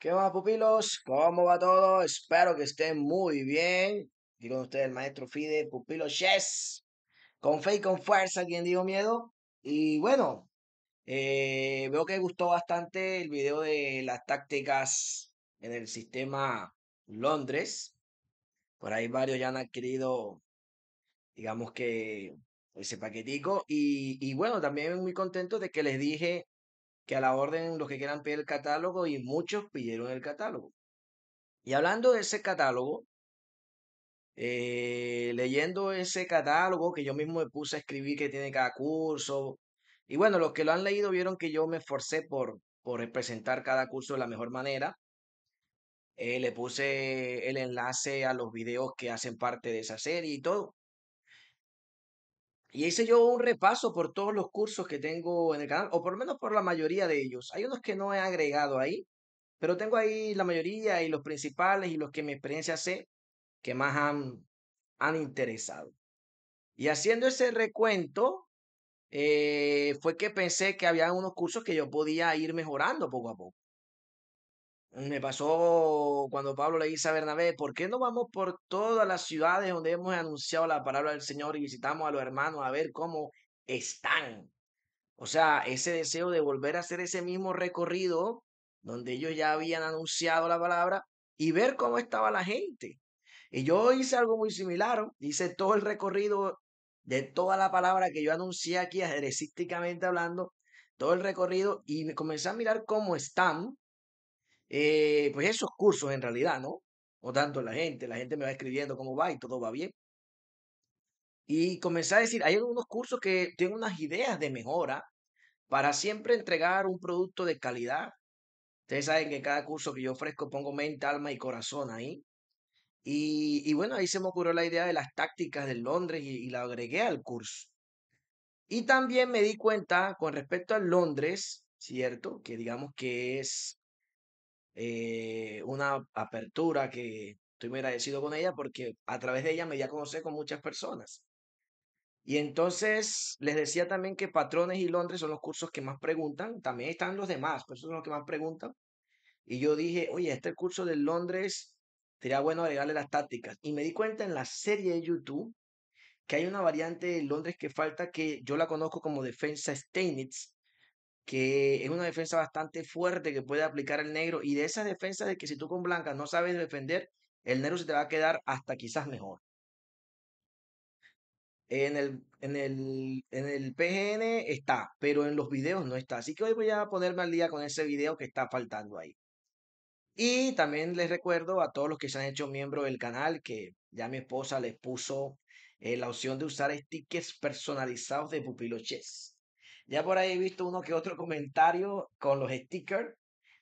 ¿Qué va, pupilos? ¿Cómo va todo? Espero que estén muy bien. Aquí con ustedes el maestro Fide, pupilo yes Con fe y con fuerza, quien dio miedo. Y bueno, eh, veo que gustó bastante el video de las tácticas en el sistema Londres. Por ahí varios ya han adquirido, digamos que, ese paquetico. Y, y bueno, también muy contento de que les dije que a la orden los que quieran pedir el catálogo y muchos pidieron el catálogo. Y hablando de ese catálogo, eh, leyendo ese catálogo que yo mismo me puse a escribir que tiene cada curso, y bueno, los que lo han leído vieron que yo me esforcé por, por presentar cada curso de la mejor manera. Eh, le puse el enlace a los videos que hacen parte de esa serie y todo. Y hice yo un repaso por todos los cursos que tengo en el canal, o por lo menos por la mayoría de ellos. Hay unos que no he agregado ahí, pero tengo ahí la mayoría y los principales y los que mi experiencia sé que más han, han interesado. Y haciendo ese recuento, eh, fue que pensé que había unos cursos que yo podía ir mejorando poco a poco. Me pasó cuando Pablo le dice a Bernabé, ¿por qué no vamos por todas las ciudades donde hemos anunciado la palabra del Señor y visitamos a los hermanos a ver cómo están? O sea, ese deseo de volver a hacer ese mismo recorrido donde ellos ya habían anunciado la palabra y ver cómo estaba la gente. Y yo hice algo muy similar, hice todo el recorrido de toda la palabra que yo anuncié aquí, jeresísticamente hablando, todo el recorrido y me comencé a mirar cómo están eh, pues esos cursos en realidad, ¿no? O dando la gente, la gente me va escribiendo cómo va y todo va bien. Y comencé a decir, hay algunos cursos que tienen unas ideas de mejora para siempre entregar un producto de calidad. Ustedes saben que cada curso que yo ofrezco pongo mente, alma y corazón ahí. Y, bueno, ahí se me ocurrió la idea de las tácticas de Londres y, y la agregué al curso. Y también me di cuenta con respecto a Londres, ¿cierto? Que digamos que es eh, una apertura que estoy muy agradecido con ella porque a través de ella me ya a con muchas personas. Y entonces les decía también que Patrones y Londres son los cursos que más preguntan, también están los demás, pero esos son los que más preguntan. Y yo dije, oye, este curso de Londres sería bueno agregarle las tácticas. Y me di cuenta en la serie de YouTube que hay una variante de Londres que falta que yo la conozco como defensa Steinitz, que es una defensa bastante fuerte que puede aplicar el negro y de esas defensas de que si tú con blanca no sabes defender, el negro se te va a quedar hasta quizás mejor. En el, en el, en PGN está, pero en los videos no está. Así que hoy voy a ponerme al día con ese video que está faltando ahí. Y también les recuerdo a todos los que se han hecho miembro del canal que ya mi esposa les puso eh, la opción de usar stickers personalizados de Pupilo Chess. Ya por ahí he visto uno que otro comentario con los stickers.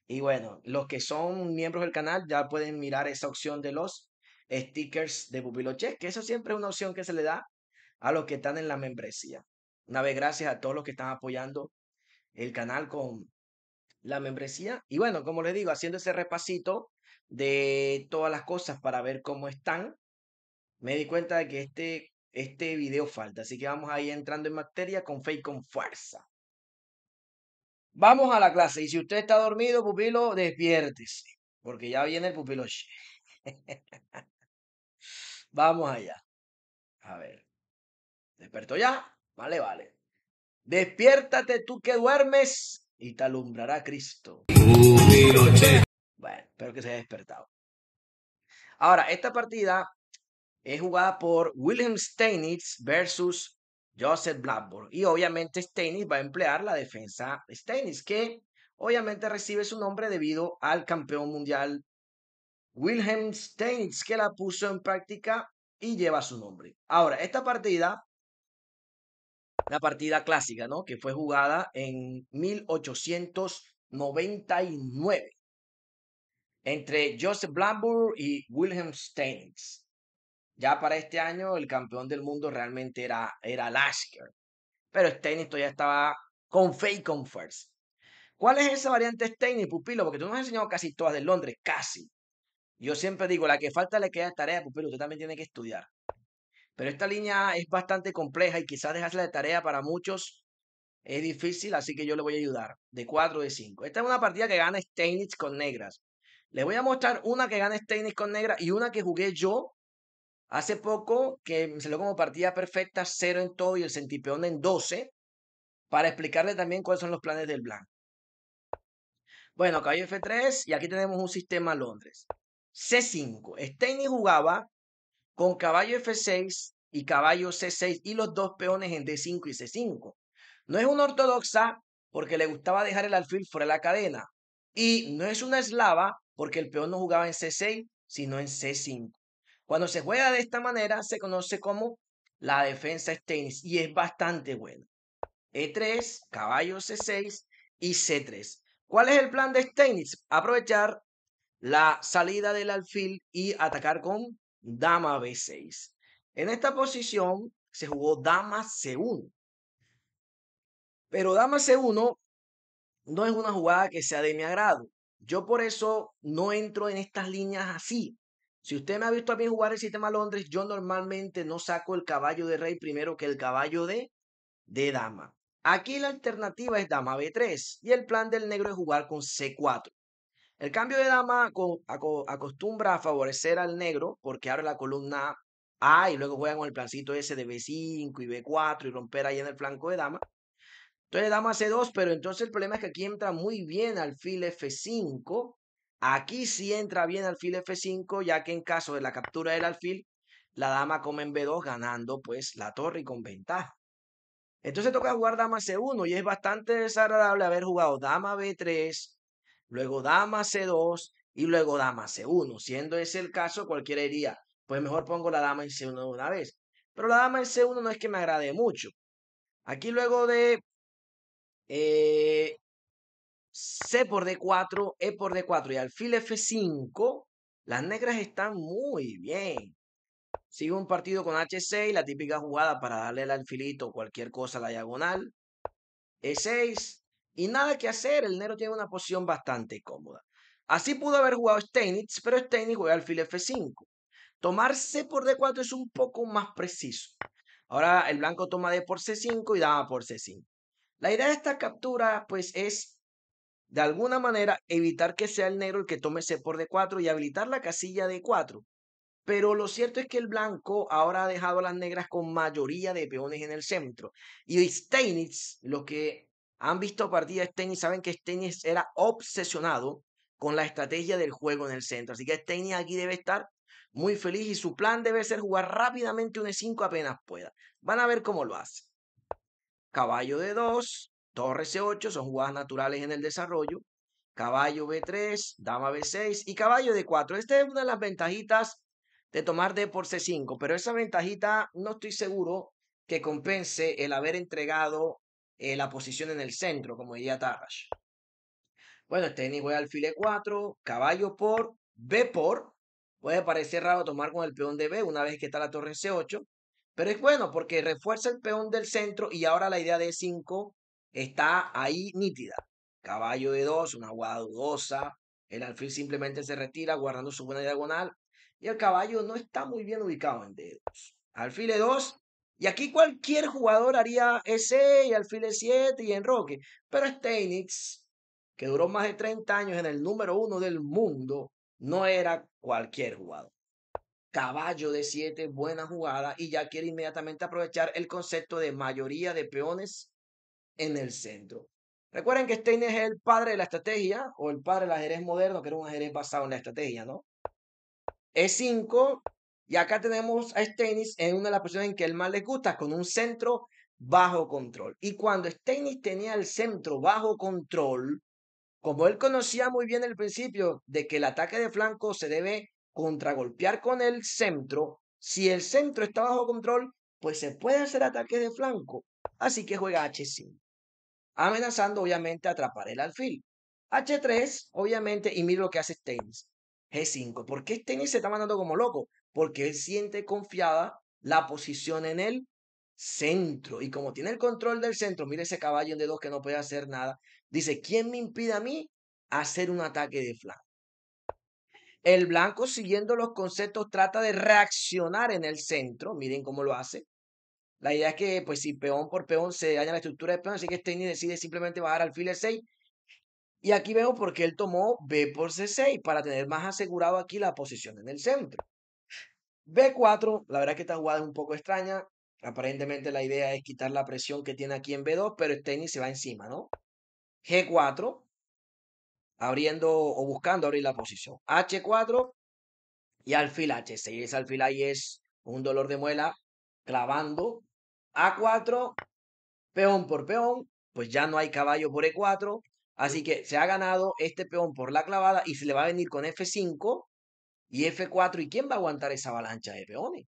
Y bueno, los que son miembros del canal ya pueden mirar esa opción de los stickers de Pupiloche, que eso siempre es una opción que se le da a los que están en la membresía. Una vez gracias a todos los que están apoyando el canal con la membresía. Y bueno, como les digo, haciendo ese repasito de todas las cosas para ver cómo están, me di cuenta de que este este video falta. Así que vamos ahí entrando en materia con fe y con fuerza. Vamos a la clase. Y si usted está dormido, pupilo, despiértese. Porque ya viene el pupilo. vamos allá. A ver. ¿Despertó ya? Vale, vale. Despiértate tú que duermes y te alumbrará Cristo. Bueno, espero que se haya despertado. Ahora, esta partida es jugada por Wilhelm Steinitz versus Joseph Blackburn. Y obviamente Steinitz va a emplear la defensa Steinitz, que obviamente recibe su nombre debido al campeón mundial Wilhelm Steinitz, que la puso en práctica y lleva su nombre. Ahora, esta partida, la partida clásica, ¿no? Que fue jugada en 1899 entre Joseph Blackburn y Wilhelm Steinitz. Ya para este año el campeón del mundo realmente era, era Lasker, pero Steinitz ya estaba con fake ¿Cuál es esa variante Steinitz, Pupilo? Porque tú nos has enseñado casi todas de Londres, casi. Yo siempre digo, la que falta le queda tarea, Pupilo, usted también tiene que estudiar. Pero esta línea es bastante compleja y quizás dejarla de tarea para muchos es difícil, así que yo le voy a ayudar. De 4 de 5. Esta es una partida que gana Steinitz con negras. Les voy a mostrar una que gana Steinitz con negras. y una que jugué yo Hace poco que me salió como partida perfecta, cero en todo y el centipeón en 12, para explicarle también cuáles son los planes del blanco. Bueno, caballo F3 y aquí tenemos un sistema Londres. C5. Steinney jugaba con caballo F6 y caballo C6 y los dos peones en D5 y C5. No es una ortodoxa porque le gustaba dejar el alfil fuera de la cadena. Y no es una eslava porque el peón no jugaba en C6, sino en C5. Cuando se juega de esta manera, se conoce como la defensa Steinitz y es bastante buena. E3, caballo C6 y C3. ¿Cuál es el plan de Steinitz? Aprovechar la salida del alfil y atacar con dama B6. En esta posición se jugó dama C1. Pero dama C1 no es una jugada que sea de mi agrado. Yo por eso no entro en estas líneas así. Si usted me ha visto a mí jugar el sistema Londres, yo normalmente no saco el caballo de rey primero que el caballo de, de dama. Aquí la alternativa es dama B3 y el plan del negro es jugar con C4. El cambio de dama acostumbra a favorecer al negro porque abre la columna A y luego juega con el plancito s de B5 y B4 y romper ahí en el flanco de dama. Entonces dama C2, pero entonces el problema es que aquí entra muy bien al alfil F5 Aquí sí entra bien alfil F5, ya que en caso de la captura del alfil, la dama come en B2 ganando pues la torre y con ventaja. Entonces toca jugar dama C1 y es bastante desagradable haber jugado dama B3, luego dama C2 y luego dama C1. Siendo ese el caso, cualquiera diría, pues mejor pongo la dama en C1 de una vez. Pero la dama en C1 no es que me agrade mucho. Aquí luego de eh, C por D4, E por D4 y alfil F5, las negras están muy bien. Sigue un partido con H6, la típica jugada para darle el alfilito o cualquier cosa a la diagonal. E6, y nada que hacer, el negro tiene una posición bastante cómoda. Así pudo haber jugado Steinitz, pero Steinitz juega alfil F5. Tomar C por D4 es un poco más preciso. Ahora el blanco toma D por C5 y dama por C5. La idea de esta captura pues es de alguna manera evitar que sea el negro el que tome c por D4 y habilitar la casilla D4. Pero lo cierto es que el blanco ahora ha dejado a las negras con mayoría de peones en el centro. Y Steinitz, los que han visto partidas de Steinitz saben que Steinitz era obsesionado con la estrategia del juego en el centro. Así que Steinitz aquí debe estar muy feliz y su plan debe ser jugar rápidamente un E5 apenas pueda. Van a ver cómo lo hace. Caballo de 2 Torre C8 son jugadas naturales en el desarrollo. Caballo B3, dama B6 y caballo D4. Esta es una de las ventajitas de tomar D por C5, pero esa ventajita no estoy seguro que compense el haber entregado eh, la posición en el centro, como diría Tarrasch. Bueno, este técnico alfil E4, caballo por, B por. Puede parecer raro tomar con el peón de B una vez que está la torre C8, pero es bueno porque refuerza el peón del centro y ahora la idea de E5 está ahí nítida. Caballo de dos, una jugada dudosa. El alfil simplemente se retira guardando su buena diagonal. Y el caballo no está muy bien ubicado en D2. Alfil de 2 Y aquí cualquier jugador haría e y alfil de 7 y enroque. Pero Steinitz, que duró más de 30 años en el número uno del mundo, no era cualquier jugador. Caballo de 7, buena jugada. Y ya quiere inmediatamente aprovechar el concepto de mayoría de peones en el centro. Recuerden que Steinitz es el padre de la estrategia o el padre del ajedrez moderno, que era un ajedrez basado en la estrategia, ¿no? E5, y acá tenemos a Steinis en una de las posiciones en que el más le gusta, con un centro bajo control. Y cuando Steinis tenía el centro bajo control, como él conocía muy bien el principio de que el ataque de flanco se debe contragolpear con el centro, si el centro está bajo control, pues se puede hacer ataque de flanco. Así que juega H5 amenazando obviamente atrapar el alfil. H3, obviamente, y mire lo que hace Stennis. G5. ¿Por qué Stennis se está mandando como loco? Porque él siente confiada la posición en el centro. Y como tiene el control del centro, mire ese caballo en D2 que no puede hacer nada. Dice, ¿quién me impide a mí hacer un ataque de flanco? El blanco, siguiendo los conceptos, trata de reaccionar en el centro. Miren cómo lo hace. La idea es que, pues, si peón por peón se daña la estructura de peón, así que Stein decide simplemente bajar al alfil 6 y aquí vemos por qué él tomó B por C6 para tener más asegurado aquí la posición en el centro. B4, la verdad que esta jugada es un poco extraña. Aparentemente la idea es quitar la presión que tiene aquí en B2, pero Steini se va encima, ¿no? G4, abriendo o buscando abrir la posición. H4 y alfil H6. Ese alfil ahí es un dolor de muela clavando a4, peón por peón, pues ya no hay caballo por E4, así que se ha ganado este peón por la clavada y se le va a venir con F5 y F4, ¿y quién va a aguantar esa avalancha de peones?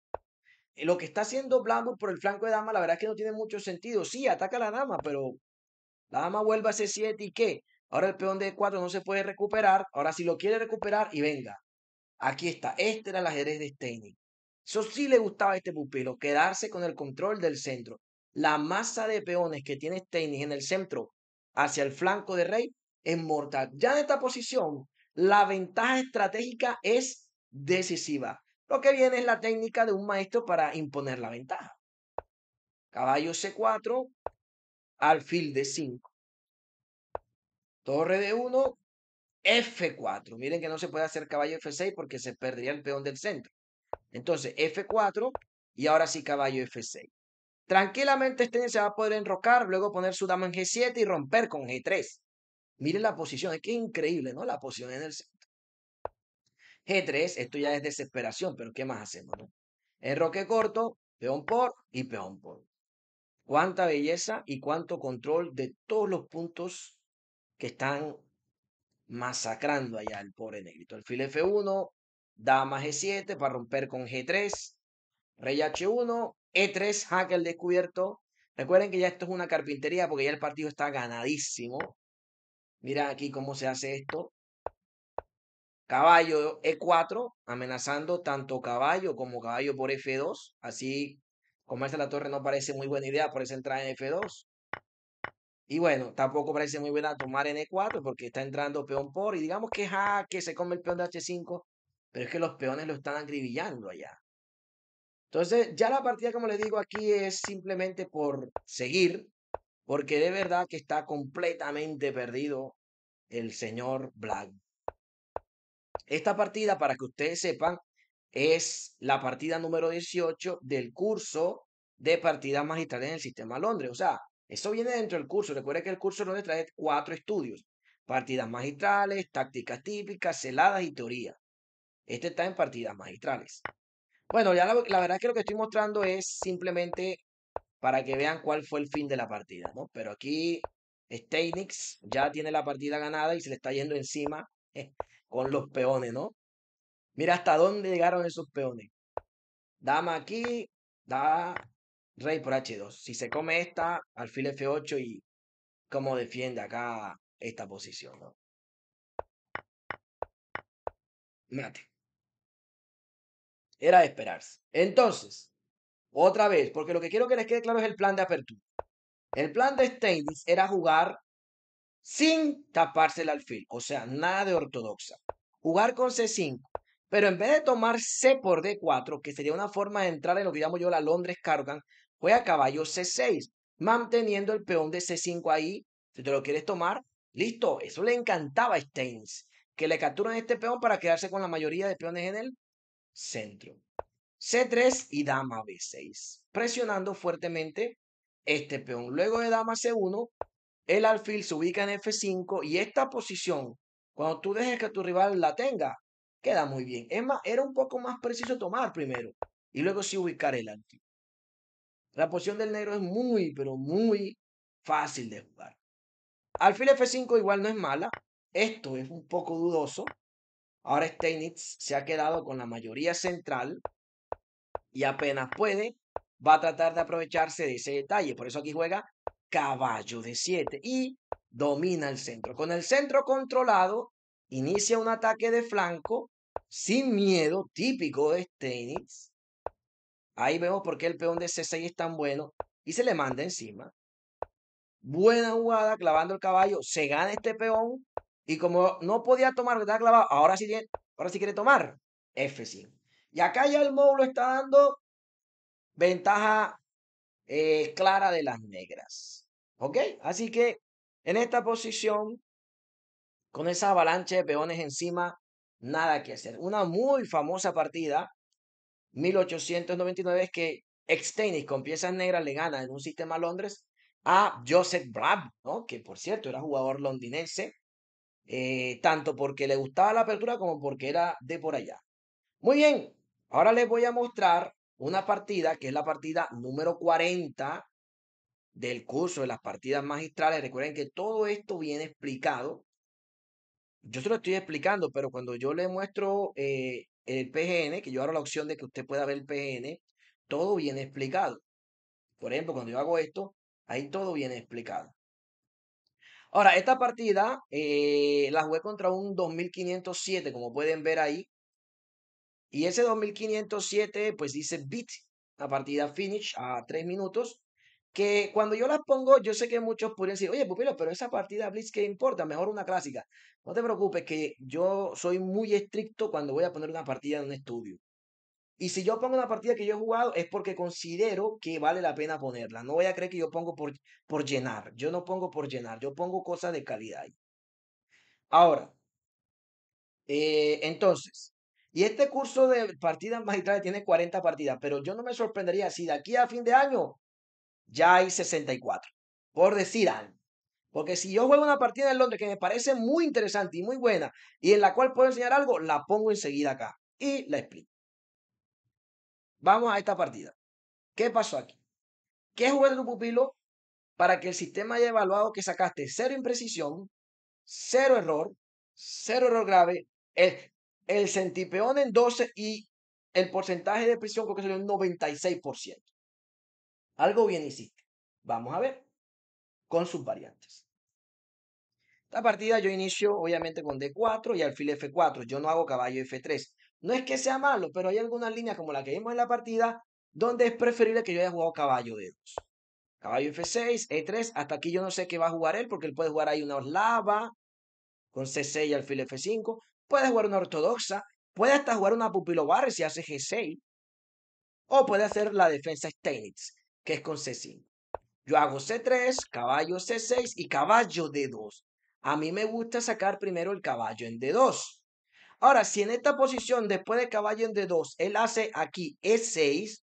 Eh, lo que está haciendo Blanco por el flanco de dama, la verdad es que no tiene mucho sentido. Sí, ataca a la dama, pero la dama vuelve a C7 y ¿qué? Ahora el peón de E4 no se puede recuperar. Ahora si lo quiere recuperar y venga. Aquí está. Este era el ajedrez de Steining. Eso sí le gustaba a este pupilo, quedarse con el control del centro. La masa de peones que tiene Steinis en el centro hacia el flanco de Rey es mortal. Ya en esta posición, la ventaja estratégica es decisiva. Lo que viene es la técnica de un maestro para imponer la ventaja. Caballo C4, alfil de 5 Torre de 1, F4. Miren que no se puede hacer caballo F6 porque se perdería el peón del centro. Entonces, F4 y ahora sí caballo F6. Tranquilamente este se va a poder enrocar, luego poner su dama en G7 y romper con G3. Miren la posición, es que increíble, ¿no? La posición en el centro. G3, esto ya es desesperación, pero ¿qué más hacemos, no? Enroque corto, peón por y peón por. Cuánta belleza y cuánto control de todos los puntos que están masacrando allá el pobre negrito. fil F1, Dama G7 para romper con G3. Rey H1. E3 jaque descubierto. Recuerden que ya esto es una carpintería porque ya el partido está ganadísimo. Mira aquí cómo se hace esto. Caballo E4, amenazando tanto caballo como caballo por F2. Así, comerse la torre no parece muy buena idea por esa entrada en F2. Y bueno, tampoco parece muy buena tomar en E4 porque está entrando peón por. Y digamos que jaque se come el peón de H5 pero es que los peones lo están agribillando allá. Entonces, ya la partida, como les digo, aquí es simplemente por seguir, porque de verdad que está completamente perdido el señor Black. Esta partida, para que ustedes sepan, es la partida número 18 del curso de partidas magistrales en el sistema Londres. O sea, eso viene dentro del curso. Recuerden que el curso Londres trae cuatro estudios. Partidas magistrales, tácticas típicas, celadas y teoría. Este está en partidas magistrales. Bueno, ya la, verdad que lo que estoy mostrando es simplemente para que vean cuál fue el fin de la partida, ¿no? Pero aquí Steinix ya tiene la partida ganada y se le está yendo encima eh, con los peones, ¿no? Mira hasta dónde llegaron esos peones. Dama aquí, da rey por h2. Si se come esta, alfil f8 y cómo defiende acá esta posición, ¿no? Mate. Era esperarse. Entonces, otra vez, porque lo que quiero que les quede claro es el plan de apertura. El plan de Steinitz era jugar sin taparse el alfil, o sea, nada de ortodoxa. Jugar con C5, pero en vez de tomar C por D4, que sería una forma de entrar en lo que llamo yo la Londres Cargan, a caballo C6, manteniendo el peón de C5 ahí. Si te lo quieres tomar, listo. Eso le encantaba a Steins, que le capturan este peón para quedarse con la mayoría de peones en él centro. C3 y dama B6, presionando fuertemente este peón. Luego de dama C1, el alfil se ubica en F5 y esta posición, cuando tú dejes que tu rival la tenga, queda muy bien. Es más, era un poco más preciso tomar primero y luego sí ubicar el alfil. La posición del negro es muy, pero muy fácil de jugar. Alfil F5 igual no es mala. Esto es un poco dudoso, Ahora Steinitz se ha quedado con la mayoría central y apenas puede, va a tratar de aprovecharse de ese detalle. Por eso aquí juega caballo de 7 y domina el centro. Con el centro controlado, inicia un ataque de flanco sin miedo, típico de Steinitz. Ahí vemos por qué el peón de C6 es tan bueno y se le manda encima. Buena jugada clavando el caballo. Se gana este peón y como no podía tomar, clavado, ahora sí, ahora quiere tomar F5. Y acá ya el módulo está dando ventaja eh, clara de las negras. ¿Ok? Así que en esta posición, con esa avalancha de peones encima, nada que hacer. Una muy famosa partida, 1899, es que Extenis con piezas negras le gana en un sistema a Londres a Joseph Brab, ¿no? que por cierto era jugador londinense eh, tanto porque le gustaba la apertura como porque era de por allá. Muy bien, ahora les voy a mostrar una partida que es la partida número 40 del curso de las partidas magistrales. Recuerden que todo esto viene explicado. Yo se lo estoy explicando, pero cuando yo le muestro eh, el PGN, que yo abro la opción de que usted pueda ver el PGN, todo viene explicado. Por ejemplo, cuando yo hago esto, ahí todo viene explicado. Ahora, esta partida eh, la jugué contra un 2507, como pueden ver ahí. Y ese 2507, pues dice beat, la partida finish a 3 minutos. Que cuando yo las pongo, yo sé que muchos pueden decir, oye, Pupilo, pero esa partida Blitz, ¿qué importa? Mejor una clásica. No te preocupes, que yo soy muy estricto cuando voy a poner una partida en un estudio. Y si yo pongo una partida que yo he jugado es porque considero que vale la pena ponerla. No voy a creer que yo pongo por, por llenar. Yo no pongo por llenar, yo pongo cosas de calidad. Ahora, eh, entonces, y este curso de partidas magistrales tiene 40 partidas, pero yo no me sorprendería si de aquí a fin de año ya hay 64, por decir algo. Porque si yo juego una partida en Londres que me parece muy interesante y muy buena y en la cual puedo enseñar algo, la pongo enseguida acá y la explico. Vamos a esta partida. ¿Qué pasó aquí? ¿Qué jugaste tu pupilo para que el sistema haya evaluado que sacaste cero imprecisión, cero error, cero error grave, el, centipeón en 12 y el porcentaje de presión creo que salió un 96%. Algo bien hiciste. Vamos a ver con sus variantes. Esta partida yo inicio obviamente con D4 y alfil F4. Yo no hago caballo F3. No es que sea malo, pero hay algunas líneas como la que vimos en la partida donde es preferible que yo haya jugado caballo de 2 Caballo F6, E3, hasta aquí yo no sé qué va a jugar él porque él puede jugar ahí una oslava con C6 y alfil F5, puede jugar una ortodoxa, puede hasta jugar una pupilo barre si hace G6 o puede hacer la defensa Steinitz, que es con C5. Yo hago C3, caballo C6 y caballo D2. A mí me gusta sacar primero el caballo en D2. Ahora, si en esta posición, después de caballo en d 2, él hace aquí E6,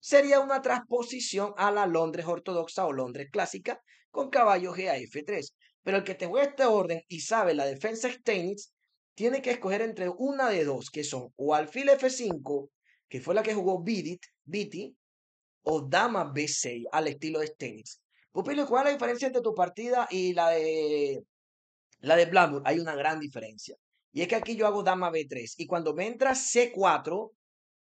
sería una transposición a la Londres ortodoxa o Londres clásica con caballo G a F3. Pero el que te juega este orden y sabe la defensa Steinitz, tiene que escoger entre una de dos, que son o alfil F5, que fue la que jugó Bidit, Biti, o dama B6 al estilo de Steinitz. Pupilo, ¿cuál es la diferencia entre tu partida y la de la de Hay una gran diferencia. Y es que aquí yo hago dama B3. Y cuando me entra C4,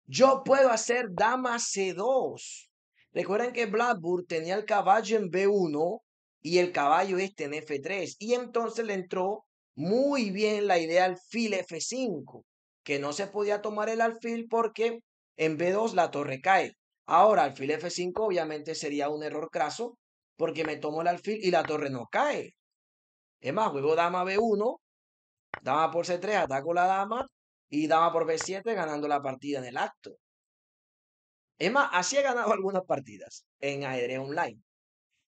yo puedo hacer dama C2. Recuerden que Blackburn tenía el caballo en B1 y el caballo este en F3. Y entonces le entró muy bien la idea alfil F5, que no se podía tomar el alfil porque en B2 la torre cae. Ahora, alfil F5 obviamente sería un error craso porque me tomo el alfil y la torre no cae. Es más, juego dama B1 Dama por C3, ataco la dama y daba por B7 ganando la partida en el acto. Es más, así he ganado algunas partidas en ajedrez online.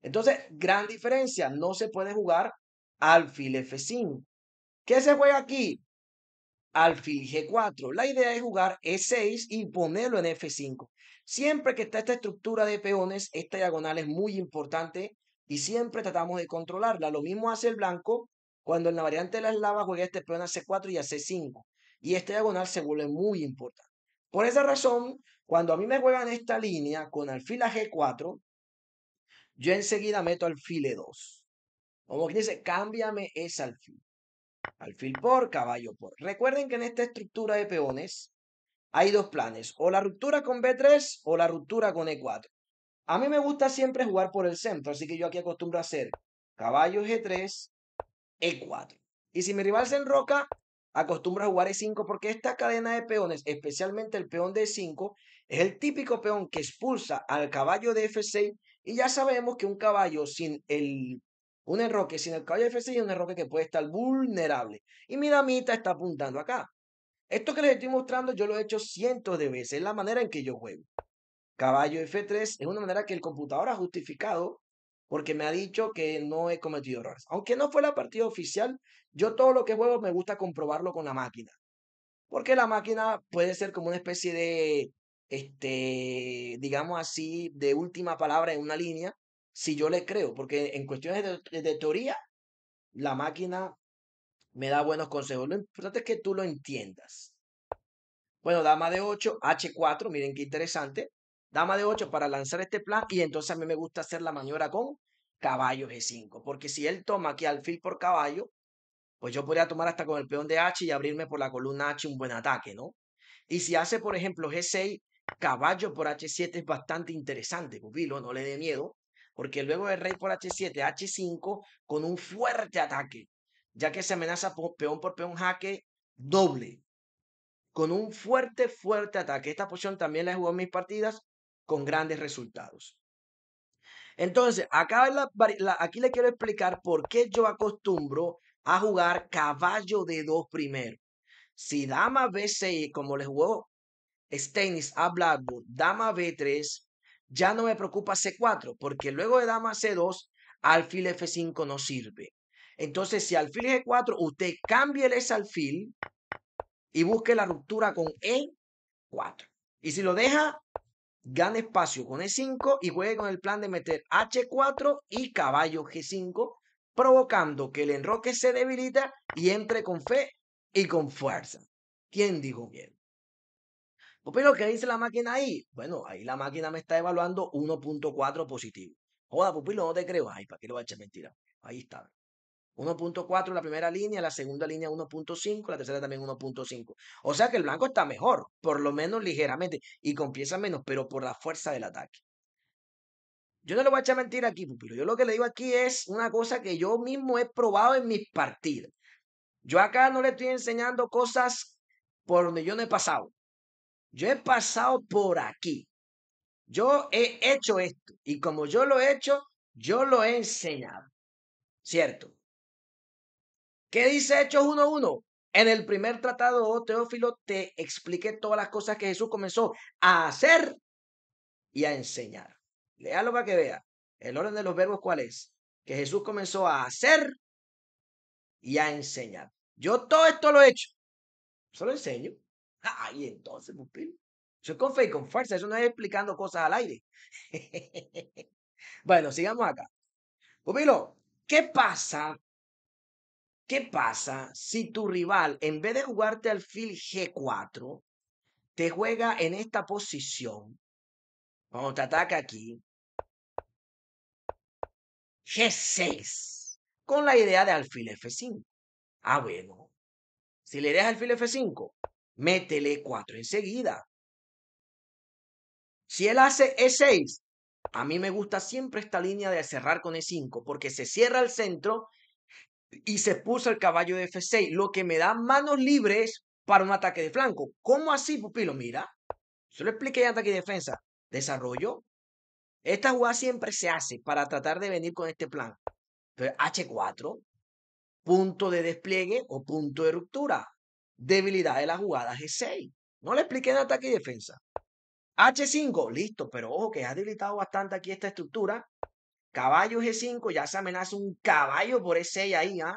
Entonces, gran diferencia, no se puede jugar alfil F5. ¿Qué se juega aquí? Alfil G4. La idea es jugar E6 y ponerlo en F5. Siempre que está esta estructura de peones, esta diagonal es muy importante y siempre tratamos de controlarla. Lo mismo hace el blanco cuando en la variante de las lavas juega este peón a C4 y a C5. Y este diagonal se vuelve muy importante. Por esa razón, cuando a mí me juegan esta línea con alfil a G4, yo enseguida meto alfil E2. Como quien dice, cámbiame ese alfil. Alfil por, caballo por. Recuerden que en esta estructura de peones hay dos planes. O la ruptura con B3 o la ruptura con E4. A mí me gusta siempre jugar por el centro, así que yo aquí acostumbro a hacer caballo G3, e4. Y si mi rival se enroca, acostumbra a jugar E5 porque esta cadena de peones, especialmente el peón de E5, es el típico peón que expulsa al caballo de F6 y ya sabemos que un caballo sin el un enroque sin el caballo de F6 es un enroque que puede estar vulnerable. Y mi damita está apuntando acá. Esto que les estoy mostrando yo lo he hecho cientos de veces, es la manera en que yo juego. Caballo F3 es una manera que el computador ha justificado porque me ha dicho que no he cometido errores. Aunque no fue la partida oficial, yo todo lo que juego me gusta comprobarlo con la máquina. Porque la máquina puede ser como una especie de, este, digamos así, de última palabra en una línea, si yo le creo, porque en cuestiones de, de teoría, la máquina me da buenos consejos. Lo importante es que tú lo entiendas. Bueno, dama de 8, H4, miren qué interesante dama de 8 para lanzar este plan y entonces a mí me gusta hacer la maniobra con caballo G5, porque si él toma aquí alfil por caballo, pues yo podría tomar hasta con el peón de H y abrirme por la columna H un buen ataque, ¿no? Y si hace, por ejemplo, G6, caballo por H7 es bastante interesante, pupilo, no le dé miedo, porque luego de rey por H7, H5 con un fuerte ataque, ya que se amenaza peón por peón jaque doble, con un fuerte, fuerte ataque. Esta poción también la he jugado en mis partidas con grandes resultados. Entonces, acá aquí le quiero explicar por qué yo acostumbro a jugar caballo de dos primero. Si dama B6, como le jugó Stennis a Blackwood, dama B3, ya no me preocupa C4, porque luego de dama C2, alfil F5 no sirve. Entonces, si alfil G4, usted cambie ese alfil y busque la ruptura con E4. Y si lo deja, Gane espacio con E5 y juegue con el plan de meter H4 y caballo G5, provocando que el enroque se debilita y entre con fe y con fuerza. ¿Quién dijo bien? Pupilo, pues, ¿qué dice la máquina ahí? Bueno, ahí la máquina me está evaluando 1.4 positivo. Joda, pupilo, no te creo. Ay, ¿para qué lo va a echar mentira? Ahí está. 1.4 la primera línea, la segunda línea 1.5, la tercera también 1.5. O sea que el blanco está mejor, por lo menos ligeramente, y con piezas menos, pero por la fuerza del ataque. Yo no le voy a echar mentira aquí, pupilo. Yo lo que le digo aquí es una cosa que yo mismo he probado en mis partidas. Yo acá no le estoy enseñando cosas por donde yo no he pasado. Yo he pasado por aquí. Yo he hecho esto. Y como yo lo he hecho, yo lo he enseñado. ¿Cierto? ¿Qué dice Hechos 1.1? En el primer tratado, oh Teófilo, te expliqué todas las cosas que Jesús comenzó a hacer y a enseñar. Léalo para que vea. El orden de los verbos, ¿cuál es? Que Jesús comenzó a hacer y a enseñar. Yo todo esto lo he hecho. Solo enseño. Ay, entonces, pupilo. Eso es con fe y con fuerza. Eso no es explicando cosas al aire. bueno, sigamos acá. Pupilo, ¿qué pasa ¿Qué pasa si tu rival, en vez de jugarte alfil G4, te juega en esta posición? Cuando te ataca aquí. G6. Con la idea de alfil F5. Ah, bueno. Si le dejas alfil F5, métele 4 enseguida. Si él hace E6, a mí me gusta siempre esta línea de cerrar con E5, porque se cierra el centro y se puso el caballo de F6, lo que me da manos libres para un ataque de flanco. ¿Cómo así, pupilo? Mira, Se lo expliqué en ataque y defensa. Desarrollo. Esta jugada siempre se hace para tratar de venir con este plan. Pero H4, punto de despliegue o punto de ruptura. Debilidad de la jugada G6. No le expliqué en ataque y defensa. H5, listo, pero ojo que ha debilitado bastante aquí esta estructura Caballo G5, ya se amenaza un caballo por E6 ahí, ¿ah?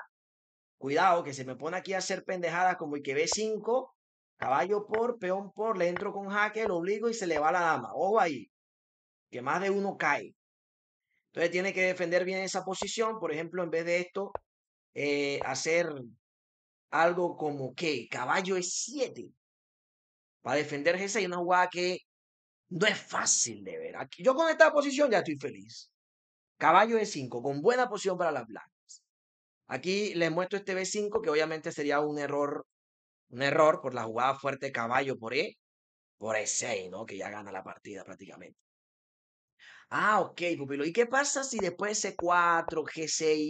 Cuidado, que se me pone aquí a hacer pendejadas como el que B5, caballo por, peón por, le entro con jaque, lo obligo y se le va la dama. Ojo ahí, que más de uno cae. Entonces tiene que defender bien esa posición. Por ejemplo, en vez de esto, eh, hacer algo como que caballo E7 para defender G6, una jugada que no es fácil de ver. Aquí, yo con esta posición ya estoy feliz. Caballo E5 con buena posición para las blancas. Aquí les muestro este B5 que obviamente sería un error, un error por la jugada fuerte caballo por E, por E6, ¿no? Que ya gana la partida prácticamente. Ah, ok, pupilo. ¿Y qué pasa si después e C4, G6,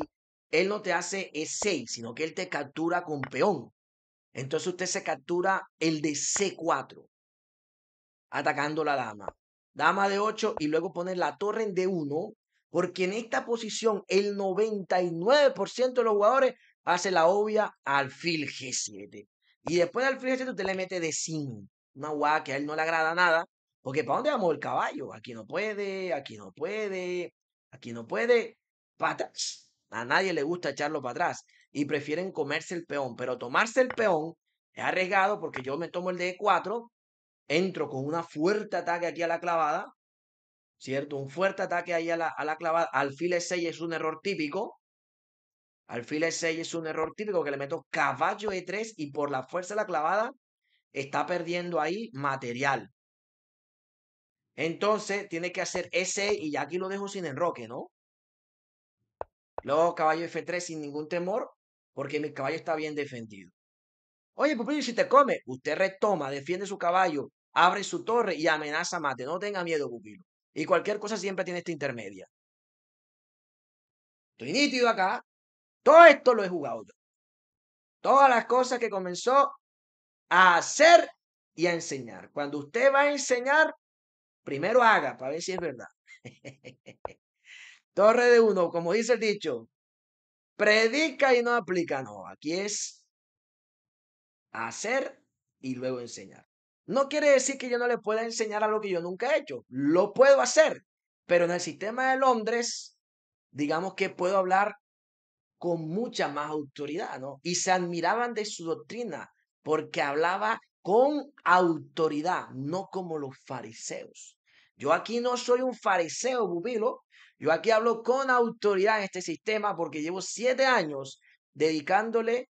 él no te hace E6, sino que él te captura con peón? Entonces usted se captura el de C4, atacando la dama. Dama de 8 y luego poner la torre en D1 porque en esta posición el 99% de los jugadores hace la obvia alfil G7. Y después al alfil G7 usted le mete de 5. Una guada que a él no le agrada nada. Porque ¿para dónde vamos el caballo? Aquí no puede, aquí no puede, aquí no puede. patas A nadie le gusta echarlo para atrás. Y prefieren comerse el peón. Pero tomarse el peón es arriesgado porque yo me tomo el D4, entro con una fuerte ataque aquí a la clavada ¿cierto? Un fuerte ataque ahí a la, a la clavada. Alfiles 6 es un error típico. e 6 es un error típico que le meto caballo E3 y por la fuerza de la clavada está perdiendo ahí material. Entonces tiene que hacer ese y ya aquí lo dejo sin enroque, ¿no? Luego caballo F3 sin ningún temor porque mi caballo está bien defendido. Oye, pupilo si te come, usted retoma, defiende su caballo, abre su torre y amenaza mate. No tenga miedo, Pupilo. Y cualquier cosa siempre tiene esta intermedia. Estoy nítido acá. Todo esto lo he jugado yo. Todas las cosas que comenzó a hacer y a enseñar. Cuando usted va a enseñar, primero haga para ver si es verdad. Torre de uno, como dice el dicho, predica y no aplica. No, aquí es hacer y luego enseñar. No quiere decir que yo no le pueda enseñar algo que yo nunca he hecho. Lo puedo hacer, pero en el sistema de Londres, digamos que puedo hablar con mucha más autoridad, ¿no? Y se admiraban de su doctrina porque hablaba con autoridad, no como los fariseos. Yo aquí no soy un fariseo, Bubilo. Yo aquí hablo con autoridad en este sistema porque llevo siete años dedicándole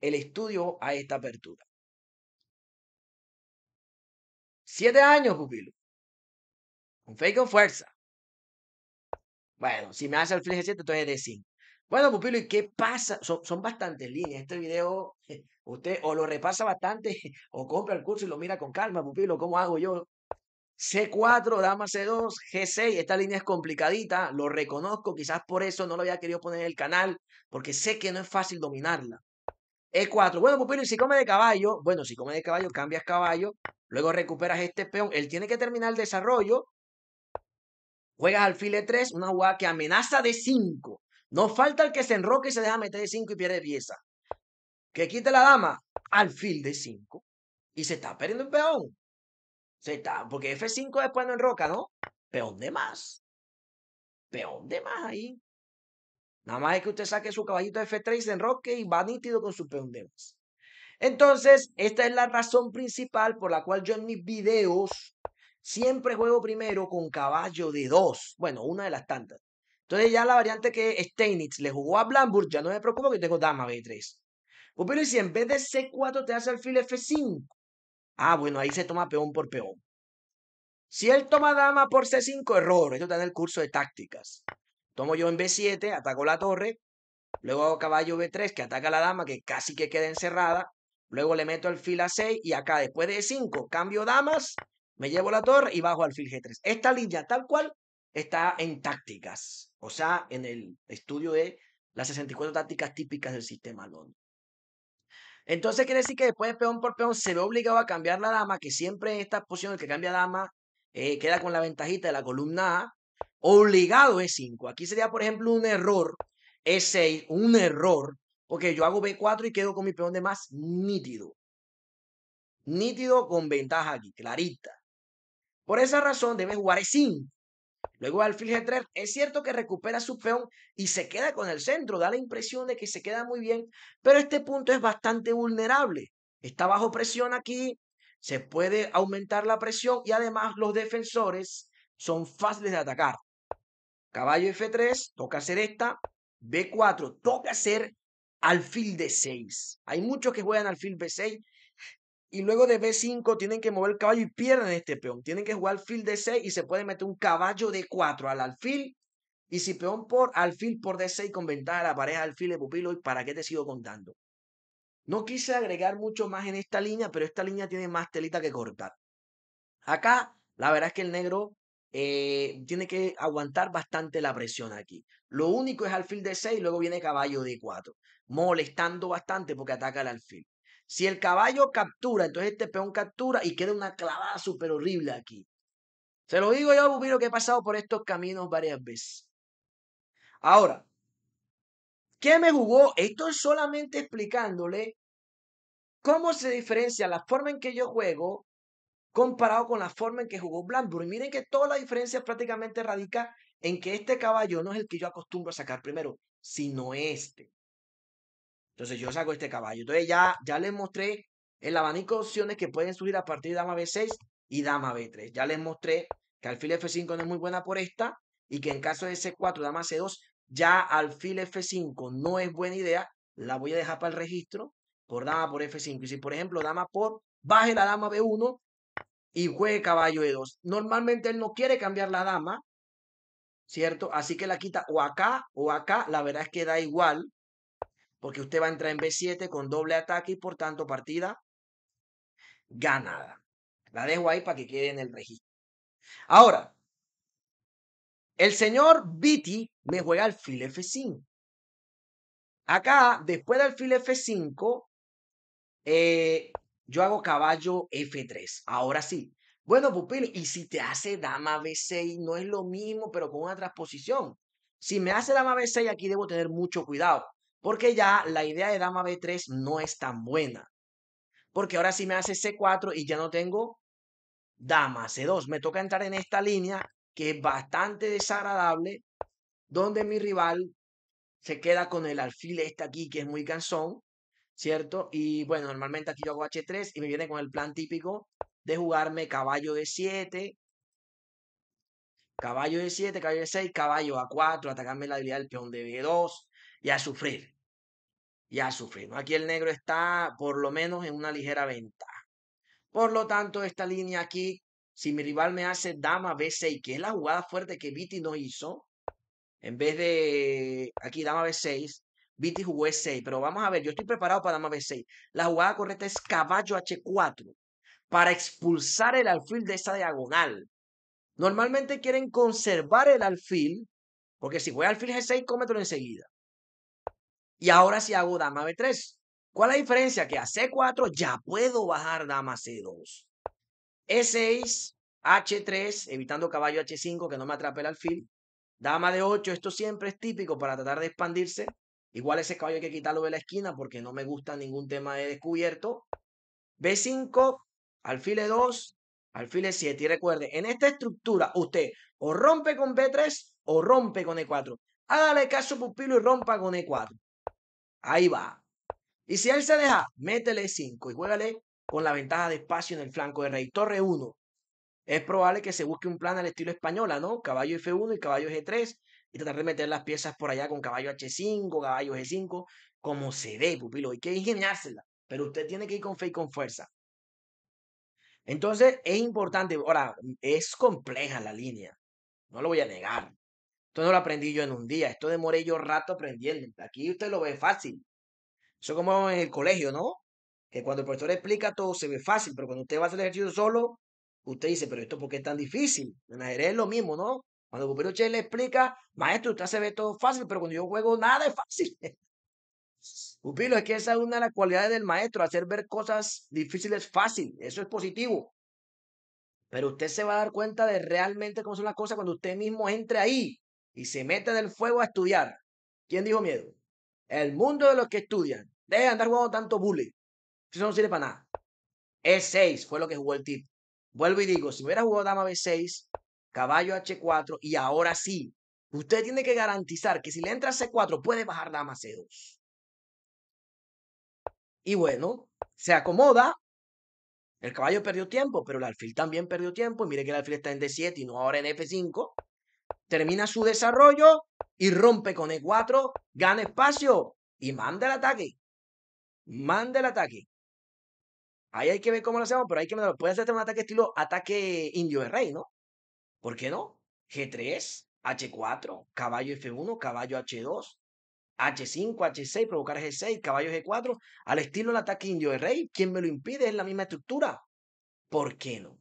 el estudio a esta apertura. Siete años, pupilo. Un fake con fuerza. Bueno, si me hace el g 7, entonces de 5. Bueno, pupilo, ¿y qué pasa? Son, son bastantes líneas. Este video usted o lo repasa bastante o compra el curso y lo mira con calma, pupilo. ¿Cómo hago yo? C4, dama C2, G6. Esta línea es complicadita, lo reconozco. Quizás por eso no lo había querido poner en el canal, porque sé que no es fácil dominarla. E4. Bueno, Pupilo, si come de caballo, bueno, si come de caballo, cambias caballo, luego recuperas este peón. Él tiene que terminar el desarrollo. Juegas alfil E3, una jugada que amenaza de 5. No falta el que se enroque y se deja meter de 5 y pierde pieza. Que quite la dama, alfil de 5. Y se está perdiendo el peón. Se está, porque F5 después no enroca, ¿no? Peón de más. Peón de más ahí. Nada más es que usted saque su caballito F3 en roque y va nítido con sus más. Entonces, esta es la razón principal por la cual yo en mis videos siempre juego primero con caballo de 2. Bueno, una de las tantas. Entonces ya la variante que Steinitz le jugó a Blamburg, ya no me preocupo que tengo dama B3. Pues, pero y si en vez de C4 te hace alfil F5. Ah, bueno, ahí se toma peón por peón. Si él toma dama por C5, error. Esto está en el curso de tácticas. Tomo yo en B7, ataco la torre, luego hago caballo B3 que ataca a la dama que casi que queda encerrada, luego le meto fil a 6 y acá después de e 5 cambio damas, me llevo la torre y bajo al fil G3. Esta línea tal cual está en tácticas, o sea, en el estudio de las 64 tácticas típicas del sistema London. Entonces quiere decir que después de peón por peón se ve obligado a cambiar la dama, que siempre en esta posición el que cambia dama eh, queda con la ventajita de la columna A, Obligado e 5. Aquí sería, por ejemplo, un error. Es 6, un error. Porque yo hago B4 y quedo con mi peón de más nítido. Nítido con ventaja aquí, clarita. Por esa razón debe jugar E5. Luego alfil G3. Es cierto que recupera su peón y se queda con el centro. Da la impresión de que se queda muy bien. Pero este punto es bastante vulnerable. Está bajo presión aquí. Se puede aumentar la presión y además los defensores son fáciles de atacar. Caballo F3, toca hacer esta. B4, toca hacer alfil de 6 Hay muchos que juegan alfil B6 y luego de B5 tienen que mover el caballo y pierden este peón. Tienen que jugar alfil D6 y se puede meter un caballo D4 al alfil. Y si peón por alfil por D6 con ventaja a la pareja alfil de pupilo, ¿y para qué te sigo contando? No quise agregar mucho más en esta línea, pero esta línea tiene más telita que cortar. Acá, la verdad es que el negro eh, tiene que aguantar bastante la presión aquí. Lo único es alfil de 6, luego viene caballo de 4, molestando bastante porque ataca el alfil. Si el caballo captura, entonces este peón captura y queda una clavada súper horrible aquí. Se lo digo yo, Bubiro, que he pasado por estos caminos varias veces. Ahora, ¿qué me jugó? Esto es solamente explicándole cómo se diferencia la forma en que yo juego comparado con la forma en que jugó Blandbury. Y miren que toda la diferencia prácticamente radica en que este caballo no es el que yo acostumbro a sacar primero, sino este. Entonces yo saco este caballo. Entonces ya, ya les mostré el abanico de opciones que pueden surgir a partir de dama B6 y dama B3. Ya les mostré que alfil F5 no es muy buena por esta y que en caso de C4, dama C2, ya alfil F5 no es buena idea. La voy a dejar para el registro por dama por F5. Y si por ejemplo dama por baje la dama B1, y juegue caballo e dos. Normalmente él no quiere cambiar la dama, ¿cierto? Así que la quita o acá o acá. La verdad es que da igual, porque usted va a entrar en B7 con doble ataque y por tanto partida ganada. La dejo ahí para que quede en el registro. Ahora, el señor Viti me juega alfil F5. Acá, después del alfil F5, eh, yo hago caballo F3. Ahora sí. Bueno, Pupil, y si te hace dama B6, no es lo mismo, pero con una transposición. Si me hace dama B6, aquí debo tener mucho cuidado, porque ya la idea de dama B3 no es tan buena. Porque ahora sí me hace C4 y ya no tengo dama C2. Me toca entrar en esta línea que es bastante desagradable, donde mi rival se queda con el alfil este aquí, que es muy cansón, ¿cierto? Y bueno, normalmente aquí yo hago H3 y me viene con el plan típico de jugarme caballo de 7, caballo de 7, caballo de 6, caballo a 4, atacarme la habilidad del peón de B2 y a sufrir. Y a sufrir. Aquí el negro está por lo menos en una ligera venta, Por lo tanto, esta línea aquí, si mi rival me hace dama B6, que es la jugada fuerte que Viti no hizo, en vez de aquí dama B6, Viti jugó E6, pero vamos a ver, yo estoy preparado para dama B6. E la jugada correcta es caballo H4 para expulsar el alfil de esa diagonal. Normalmente quieren conservar el alfil, porque si juega alfil G6, cómetelo enseguida. Y ahora si hago dama B3. ¿Cuál es la diferencia? Que a C4 ya puedo bajar dama C2. E6, H3, evitando caballo H5 que no me atrape el alfil. Dama de 8, esto siempre es típico para tratar de expandirse. Igual ese caballo hay que quitarlo de la esquina porque no me gusta ningún tema de descubierto. B5, alfil 2 alfil 7 Y recuerde, en esta estructura usted o rompe con B3 o rompe con E4. Hágale caso pupilo y rompa con E4. Ahí va. Y si él se deja, métele 5 y juégale con la ventaja de espacio en el flanco de rey. Torre 1. Es probable que se busque un plan al estilo española, ¿no? Caballo F1 y caballo G3 y tratar de meter las piezas por allá con caballo H5, caballo G5, como se ve, pupilo. Hay que ingeniársela, pero usted tiene que ir con fe y con fuerza. Entonces, es importante. Ahora, es compleja la línea, no lo voy a negar. Esto no lo aprendí yo en un día, esto demoré yo rato aprendiendo. Aquí usted lo ve fácil. Eso como en el colegio, ¿no? Que cuando el profesor explica todo se ve fácil, pero cuando usted va a hacer el ejercicio solo, usted dice, pero esto por qué es tan difícil. En es lo mismo, ¿no? Cuando Pupilo Che le explica, maestro, usted se ve todo fácil, pero cuando yo juego nada es fácil. Pupilo, es que esa es una de las cualidades del maestro, hacer ver cosas difíciles fácil. Eso es positivo. Pero usted se va a dar cuenta de realmente cómo son las cosas cuando usted mismo entre ahí y se mete del fuego a estudiar. ¿Quién dijo miedo? El mundo de los que estudian. Dejen de andar jugando tanto bullying. Eso no sirve para nada. E6 fue lo que jugó el tipo. Vuelvo y digo, si me hubiera jugado dama B6, caballo H4 y ahora sí, usted tiene que garantizar que si le entra C4 puede bajar dama C2. Y bueno, se acomoda. El caballo perdió tiempo, pero el alfil también perdió tiempo. Y mire que el alfil está en D7 y no ahora en F5. Termina su desarrollo y rompe con E4, gana espacio y manda el ataque. Manda el ataque. Ahí hay que ver cómo lo hacemos, pero hay que Puede hacer un ataque estilo ataque indio de rey, ¿no? ¿Por qué no? G3, H4, caballo F1, caballo H2, H5, H6, provocar G6, caballo G4, al estilo del ataque indio de rey. ¿Quién me lo impide? Es la misma estructura. ¿Por qué no?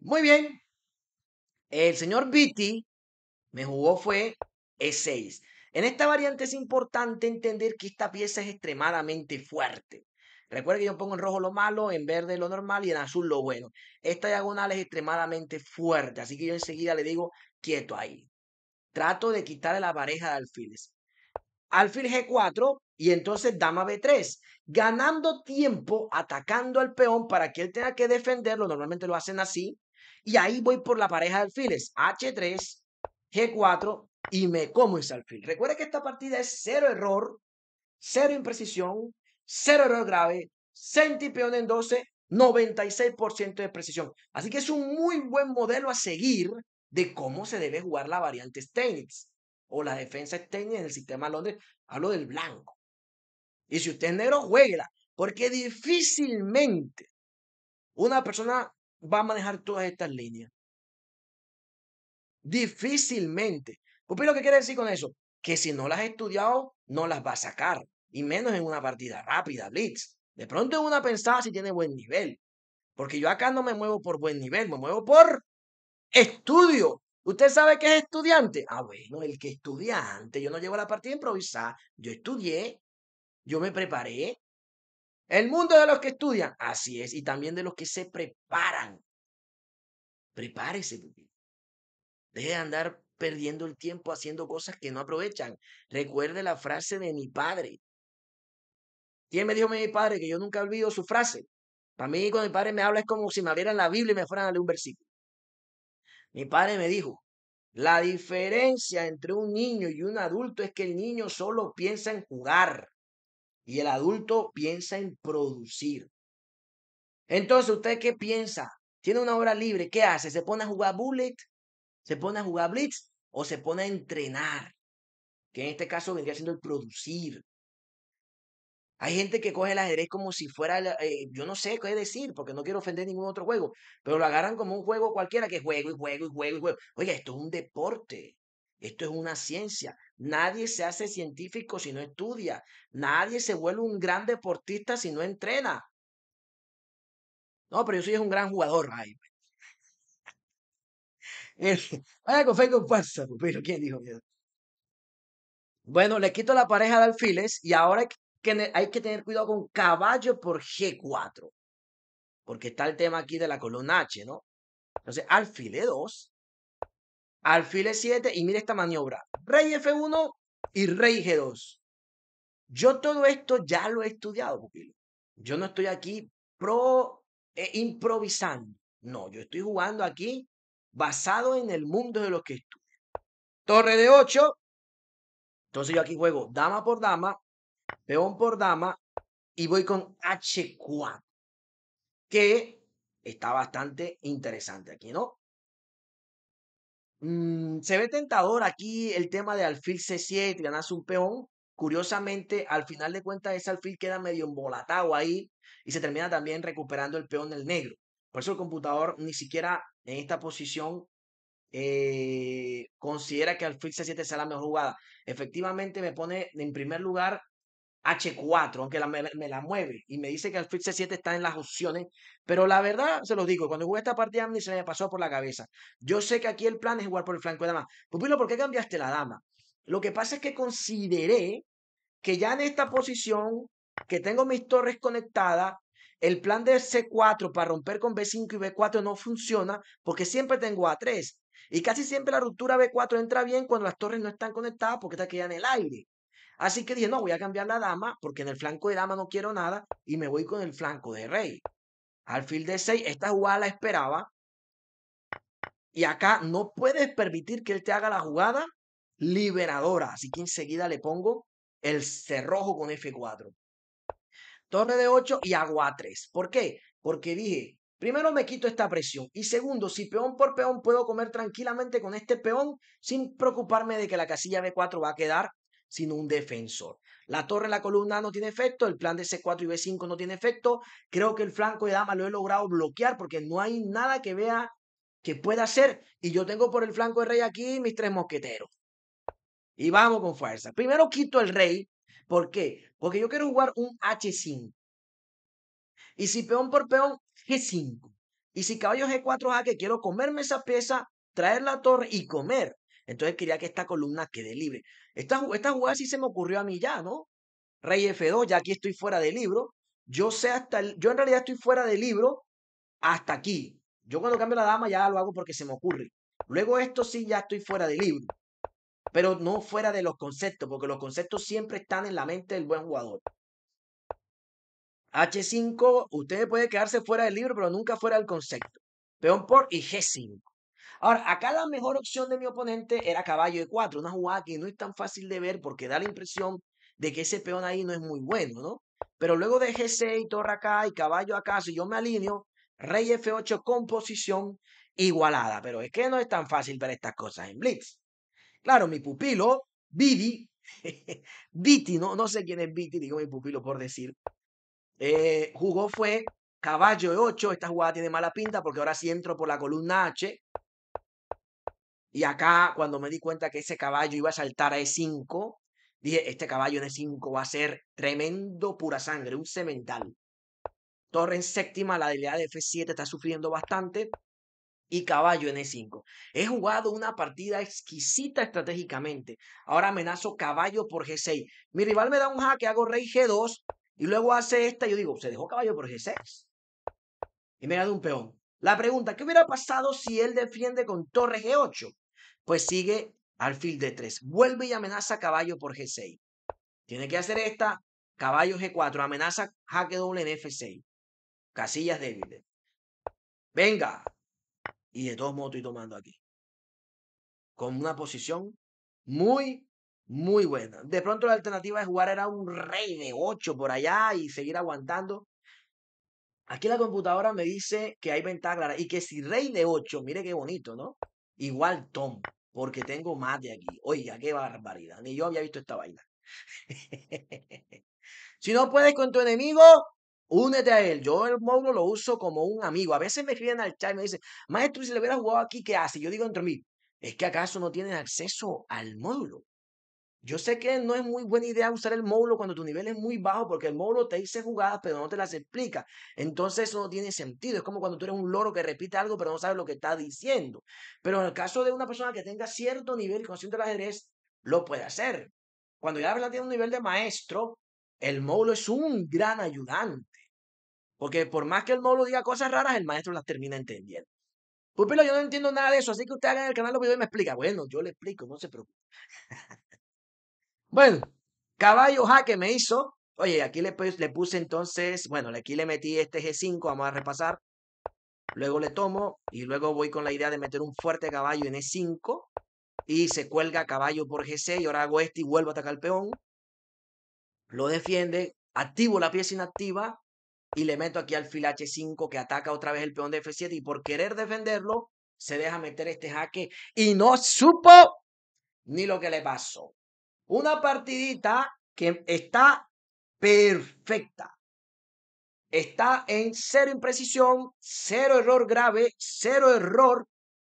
Muy bien. El señor Viti me jugó fue E6. En esta variante es importante entender que esta pieza es extremadamente fuerte. Recuerda que yo pongo en rojo lo malo, en verde lo normal y en azul lo bueno. Esta diagonal es extremadamente fuerte, así que yo enseguida le digo, quieto ahí. Trato de quitarle la pareja de alfiles. Alfil G4 y entonces dama B3, ganando tiempo atacando al peón para que él tenga que defenderlo. Normalmente lo hacen así. Y ahí voy por la pareja de alfiles. H3, G4 y me como ese alfil. Recuerda que esta partida es cero error, cero imprecisión, cero error grave, centipión en 12, 96% de precisión. Así que es un muy buen modelo a seguir de cómo se debe jugar la variante Steinitz o la defensa Steinitz en el sistema Londres. Hablo del blanco. Y si usted es negro, jueguela, porque difícilmente una persona va a manejar todas estas líneas. Difícilmente. Pupilo, ¿qué quiere decir con eso, que si no las has estudiado, no las va a sacar y menos en una partida rápida, blitz. De pronto es una pensada si tiene buen nivel, porque yo acá no me muevo por buen nivel, me muevo por estudio. ¿Usted sabe qué es estudiante? Ah, bueno, el que estudia antes. Yo no llevo la partida improvisada. Yo estudié, yo me preparé. El mundo de los que estudian, así es, y también de los que se preparan. Prepárese, Deje de andar perdiendo el tiempo haciendo cosas que no aprovechan. Recuerde la frase de mi padre. ¿Quién me dijo mi padre que yo nunca olvido su frase? Para mí, cuando mi padre me habla, es como si me abrieran la Biblia y me fueran a leer un versículo. Mi padre me dijo, la diferencia entre un niño y un adulto es que el niño solo piensa en jugar y el adulto piensa en producir. Entonces, ¿usted qué piensa? ¿Tiene una hora libre? ¿Qué hace? ¿Se pone a jugar bullet? ¿Se pone a jugar blitz? ¿O se pone a entrenar? Que en este caso vendría siendo el producir. Hay gente que coge el ajedrez como si fuera, eh, yo no sé qué decir, porque no quiero ofender ningún otro juego, pero lo agarran como un juego cualquiera que juego y juego y juego y juego. Oye, esto es un deporte, esto es una ciencia. Nadie se hace científico si no estudia, nadie se vuelve un gran deportista si no entrena. No, pero yo soy un gran jugador. Ay, Vaya con fe pero ¿quién dijo Bueno, le quito la pareja de alfiles y ahora hay que tener cuidado con caballo por G4, porque está el tema aquí de la columna H, ¿no? Entonces, alfil E2, alfil 7 y mire esta maniobra, rey F1 y rey G2. Yo todo esto ya lo he estudiado, pupilo. Yo no estoy aquí pro, eh, improvisando. No, yo estoy jugando aquí basado en el mundo de los que estudio. Torre de 8. Entonces yo aquí juego dama por dama, peón por dama y voy con H4, que está bastante interesante aquí, ¿no? Mm, se ve tentador aquí el tema de alfil C7, ganas un peón. Curiosamente, al final de cuentas, ese alfil queda medio embolatado ahí y se termina también recuperando el peón del negro. Por eso el computador ni siquiera en esta posición eh, considera que alfil C7 sea la mejor jugada. Efectivamente, me pone en primer lugar H4, aunque me, la mueve y me dice que el c 7 está en las opciones, pero la verdad, se lo digo, cuando jugué esta partida ni se me pasó por la cabeza. Yo sé que aquí el plan es jugar por el flanco de dama. Pues, Pupilo, ¿por qué cambiaste la dama? Lo que pasa es que consideré que ya en esta posición, que tengo mis torres conectadas, el plan de C4 para romper con B5 y B4 no funciona porque siempre tengo A3. Y casi siempre la ruptura B4 entra bien cuando las torres no están conectadas porque te quedan en el aire. Así que dije, no, voy a cambiar la dama porque en el flanco de dama no quiero nada y me voy con el flanco de rey. Alfil de 6, esta jugada la esperaba. Y acá no puedes permitir que él te haga la jugada liberadora. Así que enseguida le pongo el cerrojo con F4. Torre de 8 y agua 3. ¿Por qué? Porque dije, primero me quito esta presión. Y segundo, si peón por peón puedo comer tranquilamente con este peón sin preocuparme de que la casilla B4 va a quedar sino un defensor. La torre en la columna no tiene efecto, el plan de C4 y B5 no tiene efecto. Creo que el flanco de dama lo he logrado bloquear porque no hay nada que vea que pueda hacer. Y yo tengo por el flanco de rey aquí mis tres mosqueteros. Y vamos con fuerza. Primero quito el rey. ¿Por qué? Porque yo quiero jugar un H5. Y si peón por peón, G5. Y si caballo G4 a que quiero comerme esa pieza, traer la torre y comer. Entonces quería que esta columna quede libre. Esta, jugada sí se me ocurrió a mí ya, ¿no? Rey F2, ya aquí estoy fuera de libro. Yo sé hasta yo en realidad estoy fuera de libro hasta aquí. Yo cuando cambio la dama ya lo hago porque se me ocurre. Luego esto sí ya estoy fuera de libro, pero no fuera de los conceptos, porque los conceptos siempre están en la mente del buen jugador. H5, ustedes pueden quedarse fuera del libro, pero nunca fuera del concepto. Peón por y G5. Ahora, acá la mejor opción de mi oponente era caballo de 4, una jugada que no es tan fácil de ver porque da la impresión de que ese peón ahí no es muy bueno, ¿no? Pero luego de G6, y torre acá y caballo acá, si yo me alineo, rey F8 con posición igualada. Pero es que no es tan fácil para estas cosas en Blitz. Claro, mi pupilo, Viti, no, no sé quién es Viti, digo mi pupilo por decir, eh, jugó fue caballo de 8, esta jugada tiene mala pinta porque ahora sí entro por la columna H, y acá, cuando me di cuenta que ese caballo iba a saltar a E5, dije, este caballo en E5 va a ser tremendo pura sangre, un cemental. Torre en séptima, la debilidad de F7 está sufriendo bastante. Y caballo en E5. He jugado una partida exquisita estratégicamente. Ahora amenazo caballo por G6. Mi rival me da un jaque, hago rey G2. Y luego hace esta. Y yo digo, se dejó caballo por G6. Y me da un peón. La pregunta, ¿qué hubiera pasado si él defiende con torre G8? Pues sigue alfil de 3 Vuelve y amenaza caballo por G6. Tiene que hacer esta. Caballo G4. Amenaza jaque doble en F6. Casillas débiles. Venga. Y de todos modos estoy tomando aquí. Con una posición muy, muy buena. De pronto la alternativa de jugar era un rey de 8 por allá y seguir aguantando. Aquí la computadora me dice que hay ventaja clara y que si rey de 8, mire qué bonito, ¿no? Igual Tom porque tengo más de aquí. Oiga, qué barbaridad. Ni yo había visto esta vaina. si no puedes con tu enemigo, únete a él. Yo el módulo lo uso como un amigo. A veces me escriben al chat y me dicen, maestro, si le hubiera jugado aquí, ¿qué hace? Yo digo entre mí, es que acaso no tienes acceso al módulo. Yo sé que no es muy buena idea usar el módulo cuando tu nivel es muy bajo porque el módulo te dice jugadas pero no te las explica. Entonces eso no tiene sentido. Es como cuando tú eres un loro que repite algo pero no sabes lo que está diciendo. Pero en el caso de una persona que tenga cierto nivel y consciente del ajedrez, lo puede hacer. Cuando ya habla tiene un nivel de maestro, el módulo es un gran ayudante. Porque por más que el módulo diga cosas raras, el maestro las termina entendiendo. Pupilo, yo no entiendo nada de eso, así que usted haga en el canal los videos y me explica. Bueno, yo le explico, no se preocupe. Bueno, caballo jaque me hizo. Oye, aquí pues, le, puse entonces, bueno, aquí le metí este G5, vamos a repasar. Luego le tomo y luego voy con la idea de meter un fuerte caballo en E5 y se cuelga caballo por G6 y ahora hago este y vuelvo a atacar al peón. Lo defiende, activo la pieza inactiva y le meto aquí al fil H5 que ataca otra vez el peón de F7 y por querer defenderlo se deja meter este jaque y no supo ni lo que le pasó. Una partidita que está perfecta. Está en cero imprecisión, cero error grave, cero error,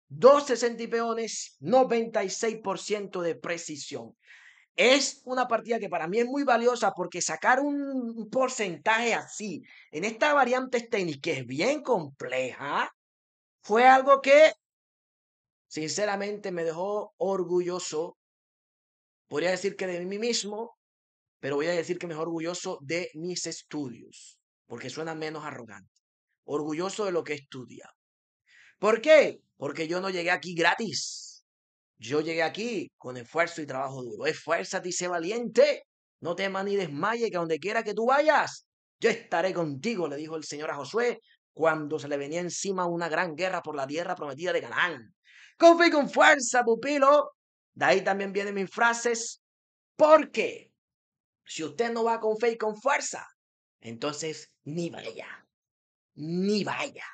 12 peones, 96% de precisión. Es una partida que para mí es muy valiosa porque sacar un porcentaje así en esta variante técnica que es bien compleja fue algo que sinceramente me dejó orgulloso Podría decir que de mí mismo, pero voy a decir que mejor orgulloso de mis estudios, porque suena menos arrogante. Orgulloso de lo que estudia. ¿Por qué? Porque yo no llegué aquí gratis. Yo llegué aquí con esfuerzo y trabajo duro. Esfuerza, dice sé valiente. No temas ni desmaye, que a donde quiera que tú vayas, yo estaré contigo, le dijo el Señor a Josué cuando se le venía encima una gran guerra por la tierra prometida de Canaán. Con con fuerza, pupilo, de ahí también vienen mis frases, porque si usted no va con fe y con fuerza, entonces ni vaya, ni vaya,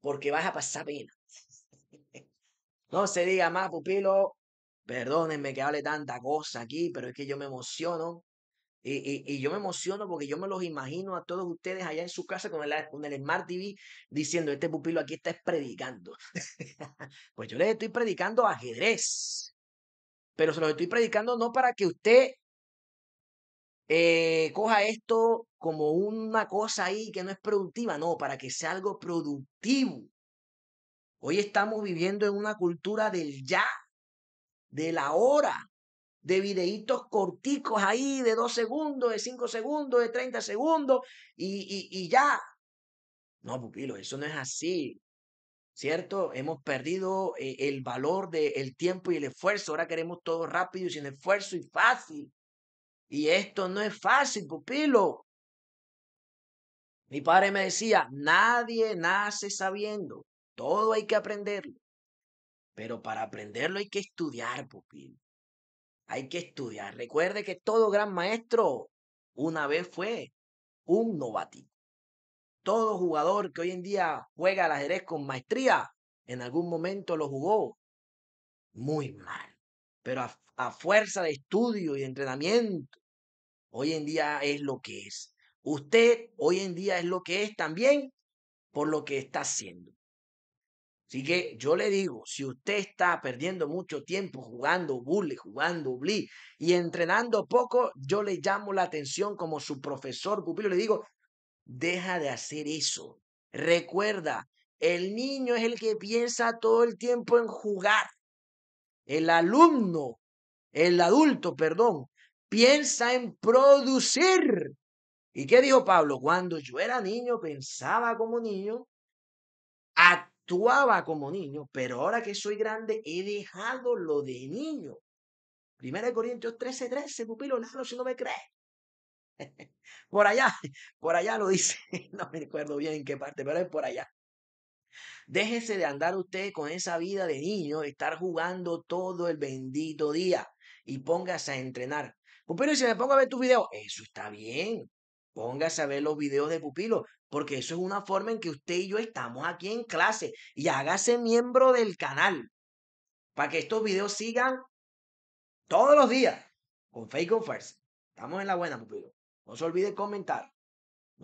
porque vas a pasar pena. no se diga más, pupilo, perdónenme que hable tanta cosa aquí, pero es que yo me emociono. Y, yo me emociono porque yo me los imagino a todos ustedes allá en su casa con el, con el Smart TV diciendo, este pupilo aquí está predicando. pues yo les estoy predicando ajedrez pero se los estoy predicando no para que usted eh, coja esto como una cosa ahí que no es productiva, no, para que sea algo productivo. Hoy estamos viviendo en una cultura del ya, de la hora, de videitos corticos ahí de dos segundos, de cinco segundos, de treinta segundos y, y ya. No, pupilo, eso no es así. ¿cierto? Hemos perdido eh, el valor del tiempo y el esfuerzo. Ahora queremos todo rápido y sin esfuerzo y fácil. Y esto no es fácil, pupilo. Mi padre me decía, nadie nace sabiendo, todo hay que aprenderlo. Pero para aprenderlo hay que estudiar, pupilo. Hay que estudiar. Recuerde que todo gran maestro una vez fue un novatito. Todo jugador que hoy en día juega al ajedrez con maestría, en algún momento lo jugó muy mal. Pero a, fuerza de estudio y entrenamiento, hoy en día es lo que es. Usted hoy en día es lo que es también por lo que está haciendo. Así que yo le digo, si usted está perdiendo mucho tiempo jugando bulle, jugando bli y entrenando poco, yo le llamo la atención como su profesor pupilo, le digo, Deja de hacer eso. Recuerda, el niño es el que piensa todo el tiempo en jugar. El alumno, el adulto, perdón, piensa en producir. ¿Y qué dijo Pablo? Cuando yo era niño pensaba como niño, actuaba como niño, pero ahora que soy grande he dejado lo de niño. Primera de Corintios 13, 13, pupilo, Lalo, si no me crees por allá, por allá lo dice, no me recuerdo bien en qué parte, pero es por allá. Déjese de andar usted con esa vida de niño, estar jugando todo el bendito día y póngase a entrenar. Pupilo, si me pongo a ver tus videos, eso está bien. Póngase a ver los videos de Pupilo, porque eso es una forma en que usted y yo estamos aquí en clase. Y hágase miembro del canal para que estos videos sigan todos los días con Fake First. Estamos en la buena, Pupilo. No se olvide comentar,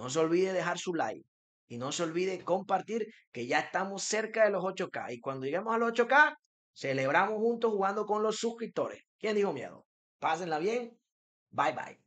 no se olvide dejar su like y no se olvide compartir que ya estamos cerca de los 8K. Y cuando lleguemos a los 8K, celebramos juntos jugando con los suscriptores. ¿Quién dijo miedo? Pásenla bien. Bye bye.